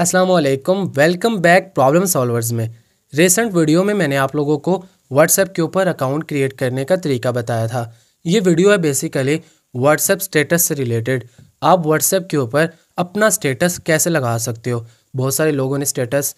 असलकम welcome back problem solvers में recent video में मैंने आप लोगों को व्हाट्सएप के ऊपर अकाउंट क्रिएट करने का तरीका बताया था ये वीडियो है बेसिकली व्हाट्सएप स्टेटस से रिलेटेड आप व्हाट्सएप के ऊपर अपना स्टेटस कैसे लगा सकते हो बहुत सारे लोगों ने स्टेटस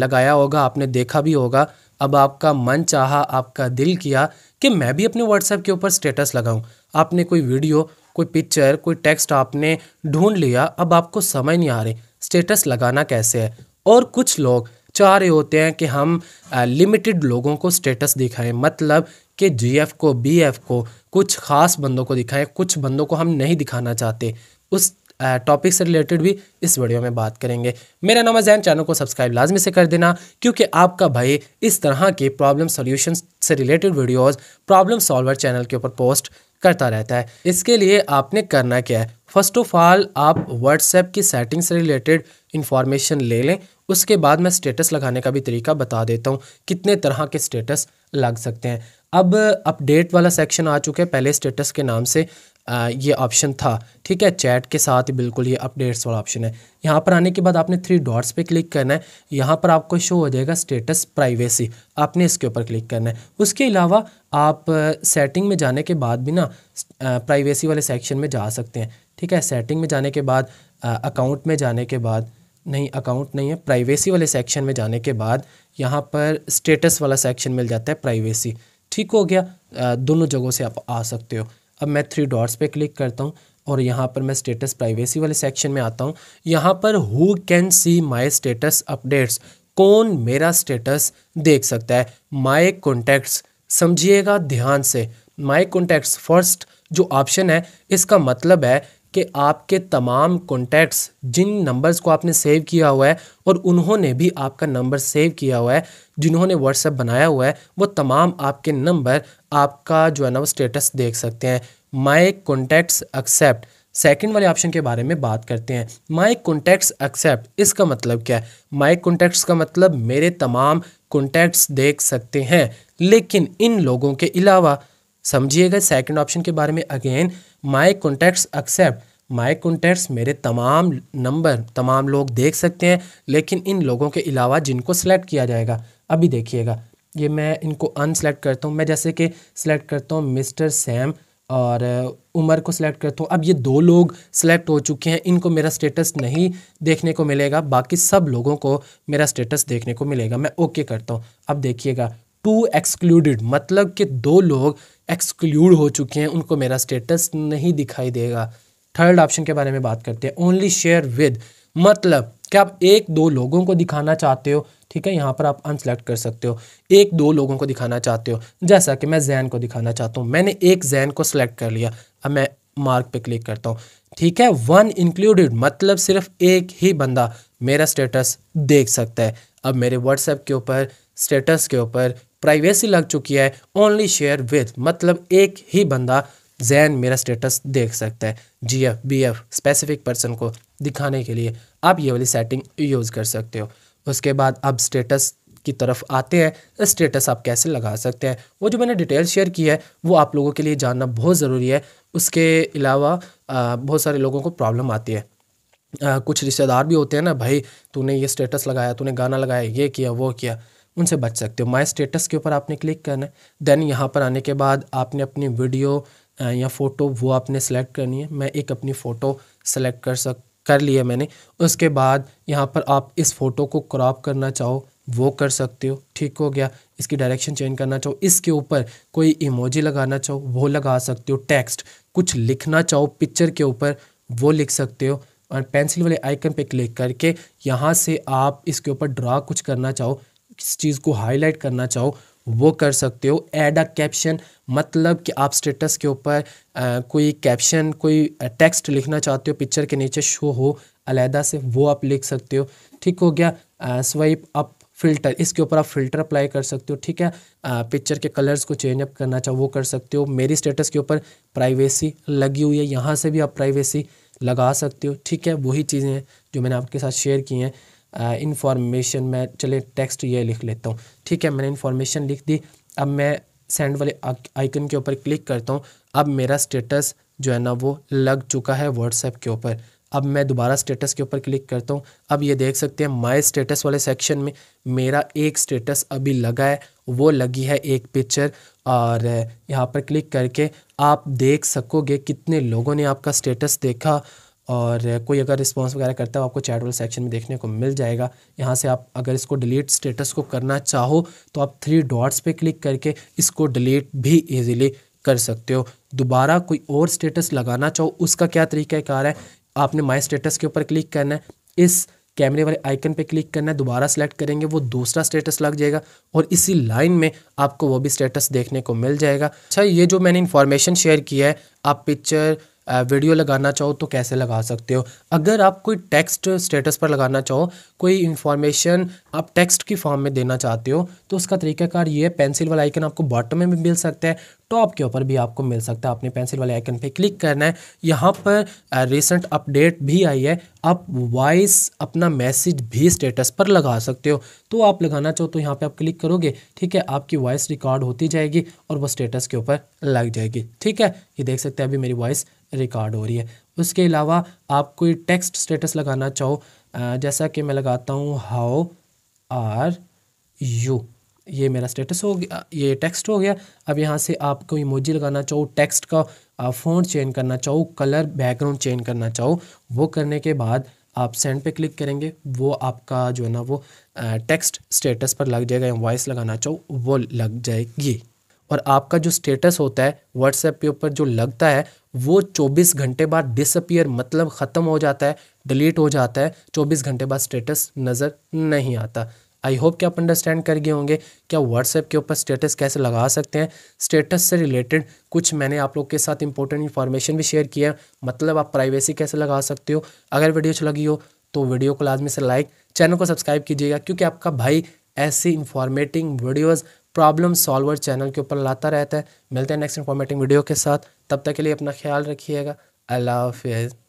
लगाया होगा आपने देखा भी होगा अब आपका मन चाह आपका दिल किया कि मैं भी अपने व्हाट्सएप के ऊपर स्टेटस लगाऊँ आपने कोई वीडियो कोई पिक्चर कोई टेक्स्ट आपने ढूंढ लिया अब आपको समझ नहीं आ रही स्टेटस लगाना कैसे है और कुछ लोग चाह रहे होते हैं कि हम लिमिटेड लोगों को स्टेटस दिखाएं मतलब कि जीएफ को बीएफ को कुछ ख़ास बंदों को दिखाएं कुछ बंदों को हम नहीं दिखाना चाहते उस टॉपिक से रिलेटेड भी इस वीडियो में बात करेंगे मेरा नाम अजैन चैनल को सब्सक्राइब लाजमी से कर देना क्योंकि आपका भाई इस तरह के प्रॉब्लम सोल्यूशन से related videos problem solver channel के ऊपर पोस्ट करता रहता है इसके लिए आपने करना क्या है फर्स्ट ऑफ ऑल आप व्हाट्सएप की सेटिंग से रिलेटेड इन्फॉर्मेशन ले लें उसके बाद मैं स्टेटस लगाने का भी तरीका बता देता हूँ कितने तरह के स्टेटस लग सकते हैं अब अपडेट वाला सेक्शन आ चुका है पहले स्टेटस के नाम से ये ऑप्शन था ठीक है चैट के साथ बिल्कुल ये अपडेट्स वाला ऑप्शन है यहाँ पर आने के बाद आपने थ्री डॉट्स पे क्लिक करना है यहाँ पर आपको शो हो जाएगा स्टेटस प्राइवेसी आपने इसके ऊपर क्लिक करना है उसके अलावा आप सेटिंग में जाने के बाद भी ना प्राइवेसी वाले सेक्शन में जा सकते हैं ठीक है सेटिंग में जाने के बाद अकाउंट में जाने के बाद नहीं अकाउंट नहीं है प्राइवेसी वाले सेक्शन में जाने के बाद यहाँ पर स्टेटस वाला सेक्शन मिल जाता है प्राइवेसी ठीक हो गया दोनों जगहों से आप आ सकते हो अब मैं थ्री डॉट्स पे क्लिक करता हूँ और यहाँ पर मैं स्टेटस प्राइवेसी वाले सेक्शन में आता हूँ यहाँ पर who can see my status updates कौन मेरा स्टेटस देख सकता है माई कॉन्टैक्ट्स समझिएगा ध्यान से माई कॉन्टैक्ट्स फर्स्ट जो ऑप्शन है इसका मतलब है कि आपके तमाम कॉन्टैक्ट्स जिन नंबर्स को आपने सेव किया हुआ है और उन्होंने भी आपका नंबर सेव किया हुआ है जिन्होंने व्हाट्सएप बनाया हुआ है वो तमाम आपके नंबर आपका जो है ना वो स्टेटस देख सकते हैं माई कॉन्टैक्ट्स एक्सेप्ट सेकंड वाले ऑप्शन के बारे में बात करते हैं माई कॉन्टैक्ट्स एक्सेप्ट इसका मतलब क्या है माई कॉन्टैक्ट्स का मतलब मेरे तमाम कॉन्टैक्ट्स देख सकते हैं लेकिन इन लोगों के अलावा समझिएगा सेकंड ऑप्शन के बारे में again my contacts except my contacts मेरे तमाम नंबर तमाम लोग देख सकते हैं लेकिन इन लोगों के अलावा जिनको सेलेक्ट किया जाएगा अभी देखिएगा ये मैं इनको अनसेलेक्ट करता हूँ मैं जैसे कि सिलेक्ट करता हूँ मिस्टर सैम और उमर को सिलेक्ट करता हूँ अब ये दो लोग सिलेक्ट हो चुके हैं इनको मेरा स्टेटस नहीं देखने को मिलेगा बाकी सब लोगों को मेरा स्टेटस देखने को मिलेगा मैं ओके करता हूँ अब देखिएगा टू एक्सक्लूडेड मतलब कि दो लोग एक्सक्लूड हो चुके हैं उनको मेरा स्टेटस नहीं दिखाई देगा थर्ड ऑप्शन के बारे में बात करते हैं ओनली शेयर विद मतलब कि आप एक दो लोगों को दिखाना चाहते हो ठीक है यहाँ पर आप अनसेलेक्ट कर सकते हो एक दो लोगों को दिखाना चाहते हो जैसा कि मैं जैन को दिखाना चाहता हूँ मैंने एक जैन को सिलेक्ट कर लिया अब मैं मार्क पे क्लिक करता हूँ ठीक है वन इंक्लूडेड मतलब सिर्फ एक ही बंदा मेरा स्टेटस देख सकता है अब मेरे व्हाट्सएप के ऊपर स्टेटस के ऊपर प्राइवेसी लग चुकी है ओनली शेयर विथ मतलब एक ही बंदा जैन मेरा स्टेटस देख सकता है G F B F specific person को दिखाने के लिए आप ये वाली सेटिंग यूज़ कर सकते हो उसके बाद अब स्टेटस की तरफ आते हैं स्टेटस आप कैसे लगा सकते हैं वो जो मैंने डिटेल शेयर की है वो आप लोगों के लिए जानना बहुत ज़रूरी है उसके अलावा बहुत सारे लोगों को प्रॉब्लम आती है आ, कुछ रिश्तेदार भी होते हैं ना भाई तूने ये स्टेटस लगाया तूने गाना लगाया ये किया वो किया उनसे बच सकते हो माय स्टेटस के ऊपर आपने क्लिक करना है देन यहाँ पर आने के बाद आपने अपनी वीडियो या फ़ोटो वो आपने सेलेक्ट करनी है मैं एक अपनी फ़ोटो सेलेक्ट कर सक कर लिया मैंने उसके बाद यहाँ पर आप इस फ़ोटो को क्रॉप करना चाहो वो कर सकते हो ठीक हो गया इसकी डायरेक्शन चेंज करना चाहो इसके ऊपर कोई इमोजी लगाना चाहो वो लगा सकते हो टेक्स्ट कुछ लिखना चाहो पिक्चर के ऊपर वो लिख सकते हो और पेंसिल वाले आइकन पे क्लिक करके यहाँ से आप इसके ऊपर ड्रा कुछ करना चाहो किस चीज़ को हाईलाइट करना चाहो वो कर सकते हो ऐड अ कैप्शन मतलब कि आप स्टेटस के ऊपर कोई कैप्शन कोई टेक्स्ट लिखना चाहते हो पिक्चर के नीचे शो हो अलहदा से वो आप लिख सकते हो ठीक हो गया स्वाइप अप फिल्टर इसके ऊपर आप फिल्टर अप्लाई कर सकते हो ठीक है पिक्चर के कलर्स को चेंज अप करना चाहो वो कर सकते हो मेरी स्टेटस के ऊपर प्राइवेसी लगी हुई है यहाँ से भी आप प्राइवेसी लगा सकते हो ठीक है वही चीज़ें हैं जो मैंने आपके साथ शेयर की हैं इन्फॉर्मेशन मैं चले टेक्स्ट ये लिख लेता हूँ ठीक है मैंने इन्फॉर्मेशन लिख दी अब मैं सेंड वाले आइकन के ऊपर क्लिक करता हूँ अब मेरा स्टेटस जो है ना वो लग चुका है व्हाट्सएप के ऊपर अब मैं दोबारा स्टेटस के ऊपर क्लिक करता हूँ अब ये देख सकते हैं माय स्टेटस वाले सेक्शन में मेरा एक स्टेटस अभी लगा है वो लगी है एक पिक्चर और यहाँ पर क्लिक करके आप देख सकोगे कितने लोगों ने आपका स्टेटस देखा और कोई अगर रिस्पॉन्स वगैरह करता है आपको चैट वाले सेक्शन में देखने को मिल जाएगा यहाँ से आप अगर इसको डिलीट स्टेटस को करना चाहो तो आप थ्री डॉट्स पे क्लिक करके इसको डिलीट भी इजीली कर सकते हो दोबारा कोई और स्टेटस लगाना चाहो उसका क्या तरीक़ाकार है आपने माई स्टेटस के ऊपर क्लिक करना है इस कैमरे वाले आइकन पे क्लिक करना है दोबारा सेलेक्ट करेंगे वो दूसरा स्टेटस लग जाएगा और इसी लाइन में आपको वो भी स्टेटस देखने को मिल जाएगा अच्छा ये जो मैंने इन्फॉर्मेशन शेयर किया है आप पिक्चर वीडियो लगाना चाहो तो कैसे लगा सकते हो अगर आप कोई टेक्स्ट स्टेटस पर लगाना चाहो कोई इन्फॉर्मेशन आप टेक्स्ट की फॉर्म में देना चाहते हो तो उसका तरीकाकार ये है पेंसिल वाला आइकन आपको बॉटम में भी मिल सकता है टॉप के ऊपर भी आपको मिल सकता है आपने पेंसिल वाले आइकन पे क्लिक करना है यहाँ पर रिसेंट अपडेट भी आई है आप वॉइस अपना मैसेज भी स्टेटस पर लगा सकते हो तो आप लगाना चाहो तो यहाँ पे आप क्लिक करोगे ठीक है आपकी वॉइस रिकॉर्ड होती जाएगी और वो स्टेटस के ऊपर लग जाएगी ठीक है ये देख सकते हैं अभी मेरी वॉइस रिकॉर्ड हो रही है उसके अलावा आप कोई टेक्स्ट स्टेटस लगाना चाहो जैसा कि मैं लगाता हूँ हाउ आर यू ये मेरा स्टेटस हो गया ये टेक्स्ट हो गया अब यहाँ से आप कोई इमोजी लगाना चाहो टेक्स्ट का फोन फ़ॉन्ट चेंज करना चाहो कलर बैकग्राउंड चेंज करना चाहो वो करने के बाद आप सेंड पे क्लिक करेंगे वो आपका जो है ना वो टेक्स्ट स्टेटस पर लग जाएगा या वॉइस लगाना चाहो वो लग जाएगी और आपका जो स्टेटस होता है व्हाट्सएप के ऊपर जो लगता है वो 24 घंटे बाद डिसअपियर मतलब ख़त्म हो जाता है डिलीट हो जाता है 24 घंटे बाद स्टेटस नज़र नहीं आता आई होप कि आप अंडरस्टैंड कर गए होंगे क्या व्हाट्सएप के ऊपर स्टेटस कैसे लगा सकते हैं स्टेटस से रिलेटेड कुछ मैंने आप लोग के साथ इंपॉर्टेंट इन्फॉर्मेशन भी शेयर किया मतलब आप प्राइवेसी कैसे लगा सकते हो अगर वीडियो अच्छी लगी हो तो वीडियो को लाजमी से लाइक चैनल को सब्सक्राइब कीजिएगा क्योंकि आपका भाई ऐसी इंफॉर्मेटिंग वीडियोज़ प्रॉब्लम सॉल्वर चैनल के ऊपर लाता रहता है मिलते हैं नेक्स्ट इन्फॉर्मेटिव वीडियो के साथ तब तक के लिए अपना ख्याल रखिएगा अल्लाह हाफिज़